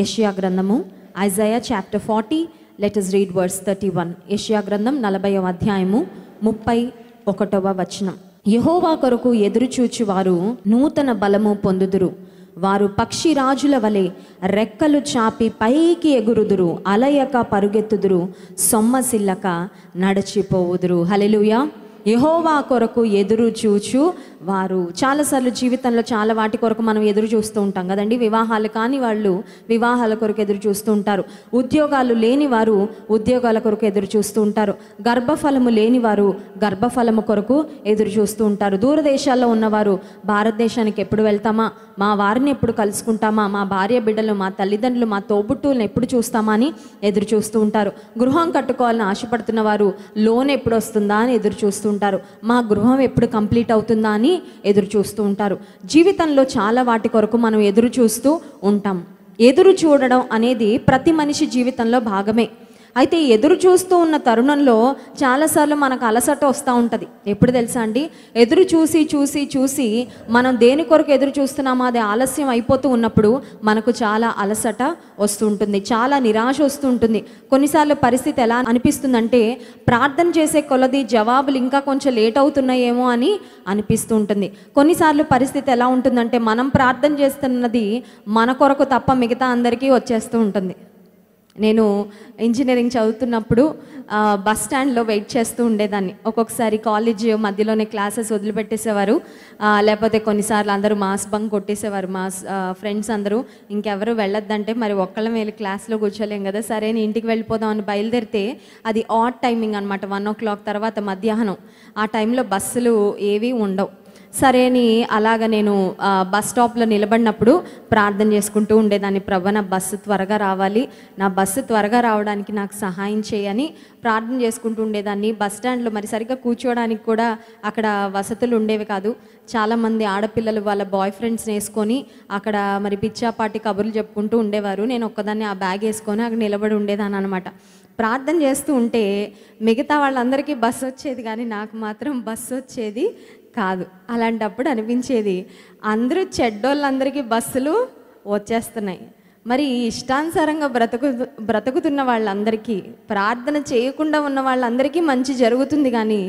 యషియా గ్రంథము Isaiah chapter forty let us read verse thirty one యషియా గ్రంథం నలభైవ అధ్యాయము ముప్పై ఒకటవ వచనం యహోవా కొరకు ఎదురుచూచి వారు నూతన బలము పొందుదురు వారు పక్షి రాజుల వలె రెక్కలు చాపి పైకి ఎగురుదురు అలయక పరుగెత్తుదురు సొమ్మసిల్లక నడచిపోవుదురు హలెలుయా యహోవా కొరకు ఎదురు చూచు వారు చాలాసార్లు జీవితంలో చాలా వాటి కొరకు మనం ఎదురు చూస్తూ ఉంటాం కదండి వివాహాలు కాని వాళ్ళు వివాహాల కొరకు ఎదురు చూస్తూ ఉంటారు ఉద్యోగాలు లేని వారు ఉద్యోగాల కొరకు ఎదురు చూస్తూ ఉంటారు గర్భఫలము లేని వారు గర్భఫలము కొరకు ఎదురు చూస్తూ ఉంటారు దూరదేశాల్లో ఉన్నవారు భారతదేశానికి ఎప్పుడు వెళ్తామా మా వారిని ఎప్పుడు కలుసుకుంటామా మా భార్య బిడ్డలు మా తల్లిదండ్రులు మా తోబుట్టువులను ఎప్పుడు చూస్తామా అని ఎదురు చూస్తూ ఉంటారు గృహం కట్టుకోవాలని ఆశపడుతున్న వారు లోన్ ఎప్పుడు వస్తుందా అని ఎదురు చూస్తూ ఉంటారు మా గృహం ఎప్పుడు కంప్లీట్ అవుతుందా అని ఎదురు చూస్తూ ఉంటారు జీవితంలో చాలా వాటి కొరకు మనం ఎదురు చూస్తూ ఉంటాం ఎదురు చూడడం అనేది ప్రతి మనిషి జీవితంలో భాగమే అయితే ఎదురు చూస్తూ ఉన్న తరుణంలో చాలాసార్లు మనకు అలసట వస్తూ ఉంటుంది ఎప్పుడు తెలుసా అండి ఎదురు చూసి చూసి చూసి మనం దేని కొరకు ఎదురు చూస్తున్నామో అది ఆలస్యం అయిపోతూ ఉన్నప్పుడు మనకు చాలా అలసట వస్తుంటుంది చాలా నిరాశ వస్తుంటుంది కొన్నిసార్లు పరిస్థితి ఎలా అనిపిస్తుందంటే ప్రార్థన చేసే కొలది జవాబులు ఇంకా కొంచెం లేట్ అవుతున్నాయేమో అని అనిపిస్తూ ఉంటుంది కొన్నిసార్లు పరిస్థితి ఎలా ఉంటుందంటే మనం ప్రార్థన చేస్తున్నది మన కొరకు తప్ప మిగతా అందరికీ వచ్చేస్తూ ఉంటుంది నేను ఇంజనీరింగ్ చదువుతున్నప్పుడు బస్ స్టాండ్లో వెయిట్ చేస్తూ ఉండేదాన్ని ఒక్కొక్కసారి కాలేజ్ మధ్యలోనే క్లాసెస్ వదిలిపెట్టేసేవారు లేకపోతే కొన్నిసార్లు అందరూ మాస్ బంక్ కొట్టేసేవారు మాస్ ఫ్రెండ్స్ అందరూ ఇంకెవరు వెళ్ళొద్దంటే మరి ఒక్కళ్ళ మేలు క్లాస్లో కూర్చోలేం కదా సరే నేను ఇంటికి వెళ్ళిపోదాం అని బయలుదేరితే అది ఆడ్ టైమింగ్ అనమాట వన్ ఓ క్లాక్ తర్వాత మధ్యాహ్నం ఆ టైంలో బస్సులు ఏవి ఉండవు సరే అని అలాగ నేను బస్ స్టాప్లో నిలబడినప్పుడు ప్రార్థన చేసుకుంటూ ఉండేదాన్ని ప్రభ నా బస్సు త్వరగా రావాలి నా బస్సు త్వరగా రావడానికి నాకు సహాయం చేయని ప్రార్థన చేసుకుంటూ ఉండేదాన్ని బస్ స్టాండ్లో మరి సరిగ్గా కూర్చోవడానికి కూడా అక్కడ వసతులు ఉండేవి కాదు చాలామంది ఆడపిల్లలు వాళ్ళ బాయ్ ఫ్రెండ్స్ని వేసుకొని అక్కడ మరి పిచ్చాపాటి కబుర్లు చెప్పుకుంటూ ఉండేవారు నేను ఒక్కదాన్ని ఆ బ్యాగ్ వేసుకొని అక్కడ నిలబడి ఉండేదాన్ని అనమాట ప్రార్థన చేస్తూ ఉంటే మిగతా వాళ్ళందరికీ బస్సు వచ్చేది కానీ నాకు మాత్రం బస్సు వచ్చేది కాదు అలాంటప్పుడు అనిపించేది అందరూ చెడ్డోళ్ళందరికీ బస్సులు వచ్చేస్తున్నాయి మరి ఇష్టానుసారంగా బ్రతుకు బ్రతుకుతున్న వాళ్ళందరికీ ప్రార్థన చేయకుండా ఉన్న వాళ్ళందరికీ మంచి జరుగుతుంది కానీ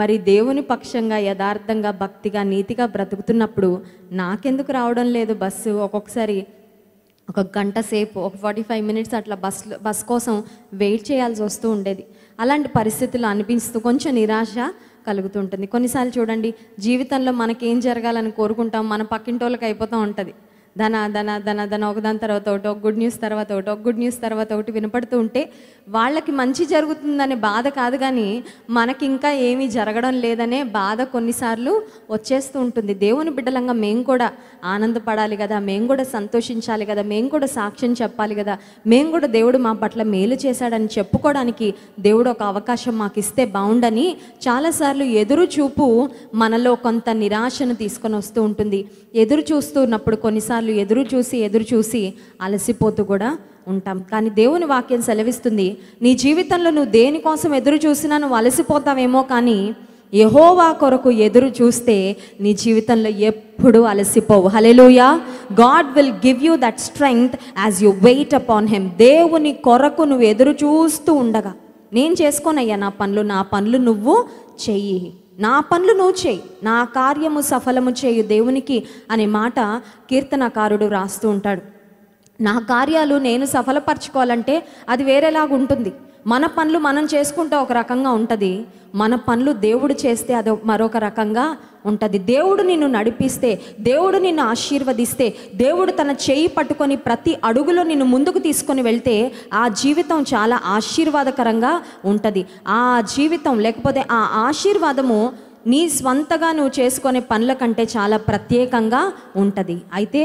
మరి దేవుని పక్షంగా యథార్థంగా భక్తిగా నీతిగా బ్రతుకుతున్నప్పుడు నాకెందుకు రావడం లేదు బస్సు ఒక్కొక్కసారి ఒక గంట సేపు ఒక ఫార్టీ ఫైవ్ మినిట్స్ అట్లా బస్ బస్ కోసం వెయిట్ చేయాల్సి వస్తూ ఉండేది అలాంటి పరిస్థితులు అనిపిస్తూ కొంచెం నిరాశ కలుగుతుంటుంది కొన్నిసార్లు చూడండి జీవితంలో మనకేం జరగాలని కోరుకుంటాం మన పక్కింటోళ్ళకి అయిపోతూ ఉంటుంది ధన ధన ధన ధన ఒకదాని తర్వాత ఒకటి ఒక గుడ్ న్యూస్ తర్వాత ఒకటి ఒక గుడ్ న్యూస్ తర్వాత ఒకటి వినపడుతూ ఉంటే వాళ్ళకి మంచి జరుగుతుందనే బాధ కాదు కానీ మనకి ఇంకా ఏమీ జరగడం లేదనే బాధ కొన్నిసార్లు వచ్చేస్తూ ఉంటుంది దేవుని బిడ్డలంగా మేము కూడా ఆనందపడాలి కదా మేము కూడా సంతోషించాలి కదా మేము కూడా సాక్ష్యం చెప్పాలి కదా మేము కూడా దేవుడు మా పట్ల మేలు చేశాడని చెప్పుకోవడానికి దేవుడు ఒక అవకాశం మాకు ఇస్తే బాగుండని చాలాసార్లు ఎదురు చూపు మనలో కొంత నిరాశను తీసుకొని వస్తూ ఉంటుంది ఎదురు చూస్తున్నప్పుడు కొన్నిసార్లు కొన్నిసార్లు ఎదురు చూసి ఎదురు చూసి అలసిపోతూ కూడా ఉంటాం కానీ దేవుని వాక్యం సెలవిస్తుంది నీ జీవితంలో నువ్వు దేనికోసం ఎదురు చూసినా నువ్వు అలసిపోతావేమో కానీ యహోవా కొరకు ఎదురు చూస్తే నీ జీవితంలో ఎప్పుడు అలసిపోవు hallelujah God will give you that strength as you wait upon him దేవుని కొరకు నువ్వు ఎదురు చూస్తూ ఉండగా నేను చేసుకోనయ్యా నా పనులు నా పనులు నువ్వు చెయ్యి నా పనులు నువ్వు చేయి నా కార్యము సఫలము చేయు దేవునికి అనే మాట కీర్తనకారుడు రాస్తూ ఉంటాడు నా కార్యాలు నేను సఫలపరచుకోవాలంటే అది వేరేలాగా ఉంటుంది మన పనులు మనం చేసుకుంటే ఒక రకంగా ఉంటుంది మన పనులు దేవుడు చేస్తే అది మరొక రకంగా ఉంటుంది దేవుడు నిన్ను నడిపిస్తే దేవుడు నిన్ను ఆశీర్వదిస్తే దేవుడు తన చేయి పట్టుకొని ప్రతి అడుగులో నిన్ను ముందుకు తీసుకొని వెళ్తే ఆ జీవితం చాలా ఆశీర్వాదకరంగా ఉంటుంది ఆ జీవితం లేకపోతే ఆ ఆశీర్వాదము నీ స్వంతగా నువ్వు చేసుకునే పనుల కంటే చాలా ప్రత్యేకంగా ఉంటుంది అయితే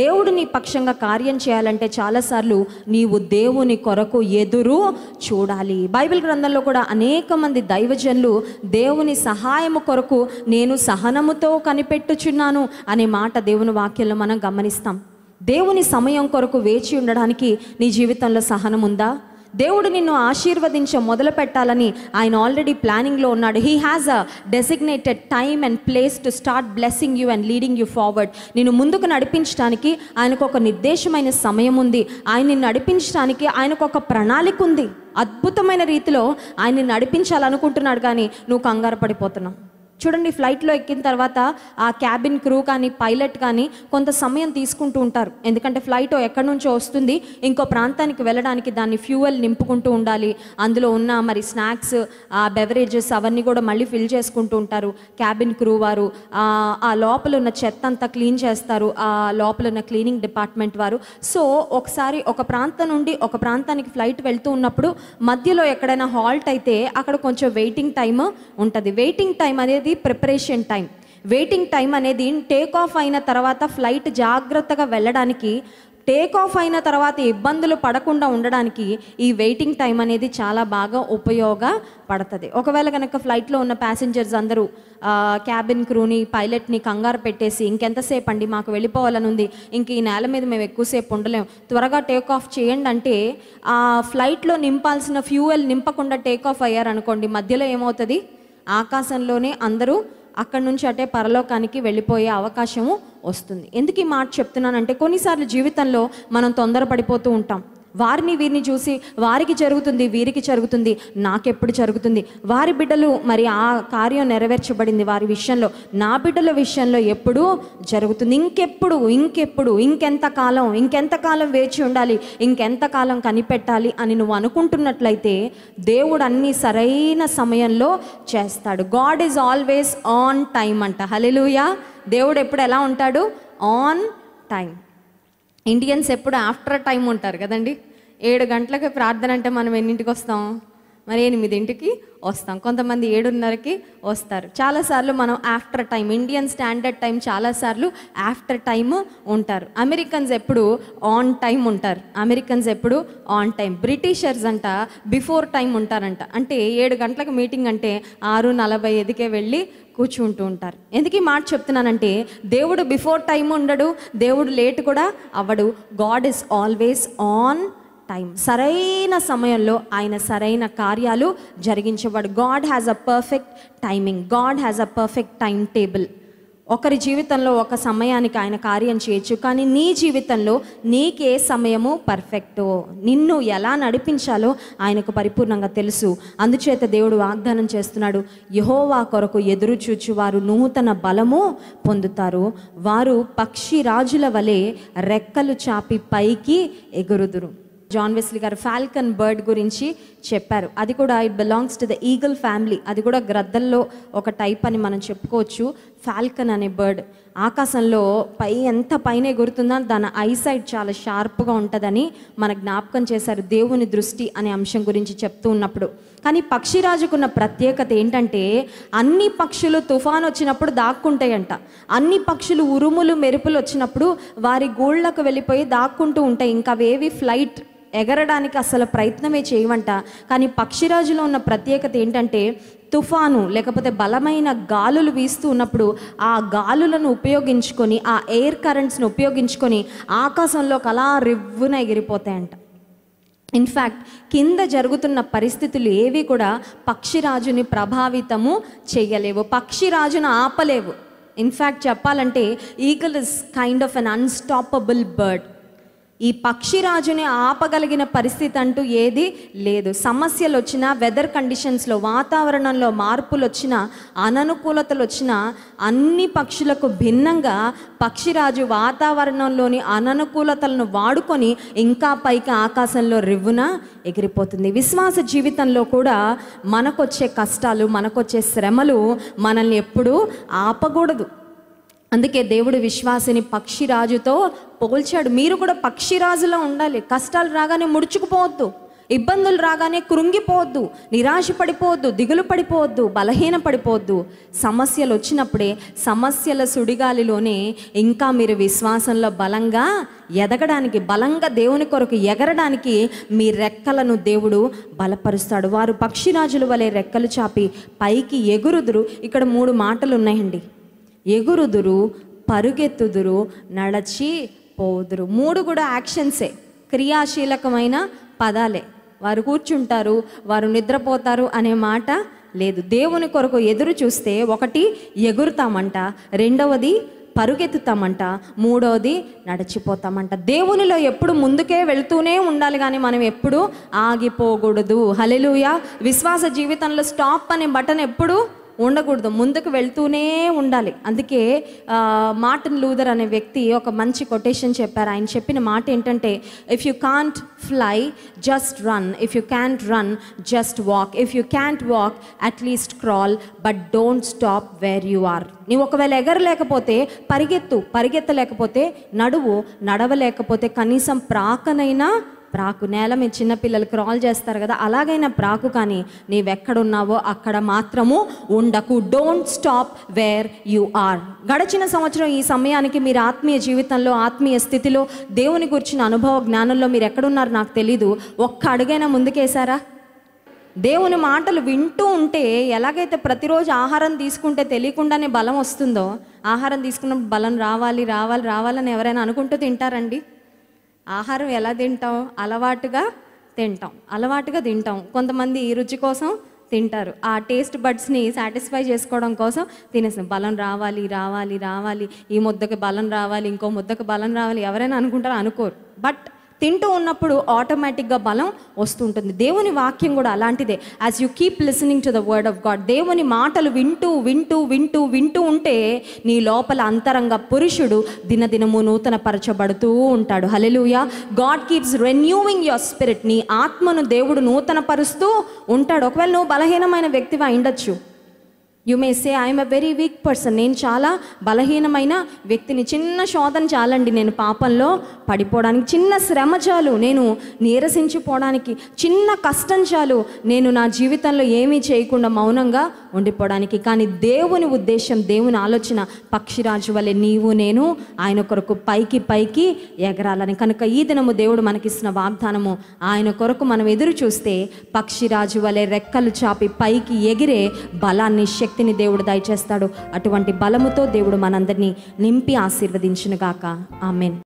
దేవుడు నీ పక్షంగా కార్యం చేయాలంటే చాలాసార్లు నీవు దేవుని కొరకు ఎదురు చూడాలి బైబిల్ గ్రంథంలో కూడా అనేక మంది దైవజనులు దేవుని సహాయము కొరకు నేను సహనముతో కనిపెట్టుచున్నాను అనే మాట దేవుని వాక్యంలో మనం గమనిస్తాం దేవుని సమయం కొరకు వేచి ఉండడానికి నీ జీవితంలో సహనం ఉందా దేవుడు నిన్ను ఆశీర్వదించ మొదలు పెట్టాలని ఆయన ఆల్రెడీ ప్లానింగ్లో ఉన్నాడు he has a designated time and place to start blessing you and leading you forward నిన్ను ముందుకు నడిపించడానికి ఆయనకు ఒక నిర్దేశమైన సమయం ఉంది ఆయన నిన్ను నడిపించడానికి ఆయనకు ఒక ప్రణాళిక ఉంది అద్భుతమైన రీతిలో ఆయన్ని నడిపించాలనుకుంటున్నాడు కానీ నువ్వు కంగారు పడిపోతున్నావు చూడండి ఫ్లైట్లో ఎక్కిన తర్వాత ఆ క్యాబిన్ క్రూ కానీ పైలట్ కానీ కొంత సమయం తీసుకుంటూ ఉంటారు ఎందుకంటే ఫ్లైట్ ఎక్కడి నుంచో వస్తుంది ఇంకో ప్రాంతానికి వెళ్ళడానికి దాన్ని ఫ్యూయల్ నింపుకుంటూ ఉండాలి అందులో ఉన్న మరి స్నాక్స్ ఆ బెవరేజెస్ అవన్నీ కూడా మళ్ళీ ఫిల్ చేసుకుంటూ ఉంటారు క్యాబిన్ క్రూ వారు ఆ లోపల ఉన్న చెత్త అంతా క్లీన్ చేస్తారు ఆ లోపల ఉన్న క్లీనింగ్ డిపార్ట్మెంట్ వారు సో ఒకసారి ఒక ప్రాంతం నుండి ఒక ప్రాంతానికి ఫ్లైట్ వెళ్తూ ఉన్నప్పుడు మధ్యలో ఎక్కడైనా హాల్ట్ అయితే అక్కడ కొంచెం వెయిటింగ్ టైమ్ ఉంటుంది వెయిటింగ్ టైం అనేది అనేది ప్రిపరేషన్ టైం వెయిటింగ్ టైం అనేది టేక్ ఆఫ్ అయిన తర్వాత ఫ్లైట్ జాగ్రత్తగా వెళ్ళడానికి టేక్ ఆఫ్ అయిన తర్వాత ఇబ్బందులు పడకుండా ఉండడానికి ఈ వెయిటింగ్ టైం అనేది చాలా బాగా ఉపయోగపడుతుంది ఒకవేళ కనుక ఫ్లైట్లో ఉన్న ప్యాసింజర్స్ అందరూ క్యాబిన్ క్రూని పైలట్ని కంగారు పెట్టేసి ఇంకెంతసేపు అండి మాకు వెళ్ళిపోవాలని ఉంది ఇంక ఈ నేల మీద మేము ఎక్కువసేపు ఉండలేము త్వరగా టేక్ ఆఫ్ చేయండి అంటే ఆ ఫ్లైట్లో నింపాల్సిన ఫ్యూయల్ నింపకుండా టేక్ ఆఫ్ అయ్యారనుకోండి మధ్యలో ఏమవుతుంది ఆకాశంలోనే అందరూ అక్కడి నుంచి అంటే పరలోకానికి వెళ్ళిపోయే అవకాశము వస్తుంది ఎందుకు ఈ మాట చెప్తున్నానంటే కొన్నిసార్లు జీవితంలో మనం తొందరపడిపోతూ ఉంటాం వారిని వీరిని చూసి వారికి జరుగుతుంది వీరికి జరుగుతుంది నాకెప్పుడు జరుగుతుంది వారి బిడ్డలు మరి ఆ కార్యం నెరవేర్చబడింది వారి విషయంలో నా బిడ్డల విషయంలో ఎప్పుడు జరుగుతుంది ఇంకెప్పుడు ఇంకెప్పుడు ఇంకెంత కాలం ఇంకెంత కాలం వేచి ఉండాలి ఇంకెంత కాలం కనిపెట్టాలి అని నువ్వు అనుకుంటున్నట్లయితే దేవుడు అన్ని సరైన సమయంలో చేస్తాడు God is always on time అంట హలెలుయా దేవుడు ఎప్పుడు ఎలా ఉంటాడు ఆన్ టైం ఇండియన్స్ ఎప్పుడు ఆఫ్టర్ టైం ఉంటారు కదండి ఏడు గంటలకి ప్రార్థన అంటే మనం ఎన్నింటికి వస్తాం మరి ఎనిమిదింటికి వస్తాం కొంతమంది ఏడున్నరకి వస్తారు చాలాసార్లు మనం after time Indian standard time చాలాసార్లు ఆఫ్టర్ టైమ్ ఉంటారు అమెరికన్స్ ఎప్పుడు ఆన్ టైం ఉంటారు అమెరికన్స్ ఎప్పుడు ఆన్ టైం బ్రిటిషర్స్ అంట బిఫోర్ టైం ఉంటారంట అంటే ఏడు గంటలకు మీటింగ్ అంటే ఆరు నలభై ఐదుకే వెళ్ళి కూర్చుంటూ ఉంటారు ఎందుకు ఈ మాట చెప్తున్నానంటే దేవుడు బిఫోర్ టైం ఉండడు దేవుడు లేట్ కూడా అవ్వడు God is always on time సరైన సమయంలో ఆయన సరైన కార్యాలు జరిగించేవాడు God has a perfect timing God has a perfect time table ఒకరి జీవితంలో ఒక సమయానికి ఆయన కార్యం చేయొచ్చు కానీ నీ జీవితంలో నీకే సమయము పర్ఫెక్టో నిన్ను ఎలా నడిపించాలో ఆయనకు పరిపూర్ణంగా తెలుసు అందుచేత దేవుడు వాగ్దానం చేస్తున్నాడు యహోవా కొరకు ఎదురు చూచి వారు నూతన బలము పొందుతారు వారు పక్షి రాజుల వలె రెక్కలు చాపి పైకి ఎగురుదురు జాన్ వెస్లీ గారు ఫాల్కన్ బర్డ్ గురించి చెప్పారు అది కూడా it belongs to the eagle family అది కూడా గ్రద్దల్లో ఒక టైప్ అని మనం చెప్పుకోవచ్చు ఫాల్కన్ అనే బర్డ్ ఆకాశంలో పై ఎంత పైన ఎగురుతుందో దాని ఐసైట్ చాలా షార్ప్గా ఉంటుందని మన జ్ఞాపకం చేశారు దేవుని దృష్టి అనే అంశం గురించి చెప్తూ ఉన్నప్పుడు కానీ పక్షిరాజుకున్న ప్రత్యేకత ఏంటంటే అన్ని పక్షులు తుఫాన్ వచ్చినప్పుడు దాక్కుంటాయంట అన్ని పక్షులు ఉరుములు మెరుపులు వచ్చినప్పుడు వారి గూళ్ళకు వెళ్ళిపోయి దాక్కుంటూ ఉంటాయి ఇంకా అవేవి ఫ్లైట్ ఎగరడానికి అసలు ప్రయత్నమే చేయమంట కానీ పక్షిరాజులో ఉన్న ప్రత్యేకత ఏంటంటే తుఫాను లేకపోతే బలమైన గాలులు వీస్తూ ఉన్నప్పుడు ఆ గాలులను ఉపయోగించుకొని ఆ ఎయిర్ కరెంట్స్ని ఉపయోగించుకొని ఆకాశంలో కలా రివ్వున ఎగిరిపోతాయంట ఇన్ఫ్యాక్ట్ కింద జరుగుతున్న పరిస్థితులు ఏవి కూడా పక్షిరాజుని ప్రభావితము చేయలేవు పక్షిరాజును ఆపలేవు ఇన్ఫ్యాక్ట్ చెప్పాలంటే eagle is kind of an unstoppable bird ఈ పక్షిరాజుని ఆపగలిగిన పరిస్థితి అంటూ ఏది లేదు సమస్యలు వచ్చినా వెదర్ కండిషన్స్లో వాతావరణంలో మార్పులు వచ్చినా అననుకూలతలు వచ్చినా అన్ని పక్షులకు భిన్నంగా పక్షిరాజు వాతావరణంలోని అననుకూలతలను వాడుకొని ఇంకా పైకి ఆకాశంలో రివ్వున ఎగిరిపోతుంది విశ్వాస జీవితంలో కూడా మనకొచ్చే కష్టాలు మనకొచ్చే శ్రమలు మనల్ని ఎప్పుడూ ఆపకూడదు అందుకే దేవుడు విశ్వాసిని పక్షిరాజుతో పోల్చాడు మీరు కూడా రాజులో ఉండాలి కష్టాలు రాగానే ముడుచుకుపోవద్దు ఇబ్బందులు రాగానే కృంగిపోవద్దు నిరాశ పడిపోవద్దు దిగులు పడిపోవద్దు బలహీన పడిపోవద్దు సమస్యలు వచ్చినప్పుడే సమస్యల సుడిగాలిలోనే ఇంకా మీరు విశ్వాసంలో బలంగా ఎదగడానికి బలంగా దేవుని కొరకు ఎగరడానికి మీ రెక్కలను దేవుడు బలపరుస్తాడు వారు పక్షిరాజుల వలె రెక్కలు చాపి పైకి ఎగురుదురు ఇక్కడ మూడు మాటలు ఉన్నాయండి ఎగురుదురు పరుగెత్తుదురు నడచి పోదురు మూడు కూడా యాక్షన్సే క్రియాశీలకమైన పదాలే వారు కూర్చుంటారు వారు నిద్రపోతారు అనే మాట లేదు దేవుని కొరకు ఎదురు చూస్తే ఒకటి ఎగురుతామంట రెండవది పరుగెత్తుతామంట మూడవది నడిచిపోతామంట దేవునిలో ఎప్పుడు ముందుకే వెళ్తూనే ఉండాలి కానీ మనం ఎప్పుడు ఆగిపోకూడదు హలెలుయా విశ్వాస జీవితంలో స్టాప్ అనే బటన్ ఎప్పుడు ఉండకూడదు ముందుకు వెళ్తూనే ఉండాలి అందుకే మార్టిన్ లూదర్ అనే వ్యక్తి ఒక మంచి కొటేషన్ చెప్పారు ఆయన చెప్పిన మాట ఏంటంటే if you can't fly just run if you can't run just walk if you can't walk at least crawl but don't stop where you are నీవు ఒకవేళ ఎగరలేకపోతే పరిగెత్తు పరిగెత్తలేకపోతే నడువు నడవలేకపోతే కనీసం ప్రాకనైనా ప్రాకు నేల మీ చిన్నపిల్లలు క్రాల్ చేస్తారు కదా అలాగైనా ప్రాకు కానీ నీవెక్కడున్నావో అక్కడ మాత్రము ఉండకు don't stop where you are గడిచిన సంవత్సరం ఈ సమయానికి మీరు ఆత్మీయ జీవితంలో ఆత్మీయ స్థితిలో దేవుని గురించిన అనుభవ జ్ఞానంలో మీరు ఎక్కడున్నారు నాకు తెలీదు ఒక్క అడుగైనా ముందుకేశారా దేవుని మాటలు వింటూ ఉంటే ఎలాగైతే ప్రతిరోజు ఆహారం తీసుకుంటే తెలియకుండానే బలం వస్తుందో ఆహారం తీసుకున్నప్పుడు బలం రావాలి రావాలి రావాలని ఎవరైనా అనుకుంటూ తింటారండి ఆహారం ఎలా తింటాం అలవాటుగా తింటాం అలవాటుగా తింటాం కొంతమంది ఈ రుచి కోసం తింటారు ఆ టేస్ట్ బడ్స్ని సాటిస్ఫై చేసుకోవడం కోసం తినేస్తాం బలం రావాలి రావాలి రావాలి ఈ ముద్దకి బలం రావాలి ఇంకో ముద్దకి బలం రావాలి ఎవరైనా అనుకుంటారో అనుకోరు బట్ తింటూ ఉన్నప్పుడు ఆటోమేటిక్గా బలం వస్తుంటుంది దేవుని వాక్యం కూడా అలాంటిదే as you keep listening to the word of God దేవుని మాటలు వింటూ వింటూ వింటూ వింటూ ఉంటే నీ లోపల అంతరంగ పురుషుడు దినదినము నూతన పరచబడుతూ ఉంటాడు hallelujah God keeps renewing your spirit నీ ఆత్మను దేవుడు నూతనపరుస్తూ ఉంటాడు ఒకవేళ నువ్వు బలహీనమైన వ్యక్తివా ఉండొచ్చు you may say I'm a very weak person నేను చాలా బలహీనమైన వ్యక్తిని చిన్న శోధన చాలండి నేను పాపంలో పడిపోవడానికి చిన్న శ్రమ చాలు నేను నీరసించిపోవడానికి చిన్న కష్టం చాలు నేను నా జీవితంలో ఏమీ చేయకుండా మౌనంగా ఉండిపోవడానికి కానీ దేవుని ఉద్దేశం దేవుని ఆలోచన పక్షిరాజు వలె నీవు నేను ఆయన కొరకు పైకి పైకి ఎగరాలని కనుక ఈ దినము దేవుడు మనకిస్తున్న వాగ్దానము ఆయన కొరకు మనం ఎదురు చూస్తే పక్షిరాజు వలె రెక్కలు చాపి పైకి ఎగిరే బలాన్ని శక్తి శక్తిని దేవుడు దయచేస్తాడు అటువంటి బలముతో దేవుడు మనందరినీ నింపి ఆశీర్వదించునుగాక ఆమెన్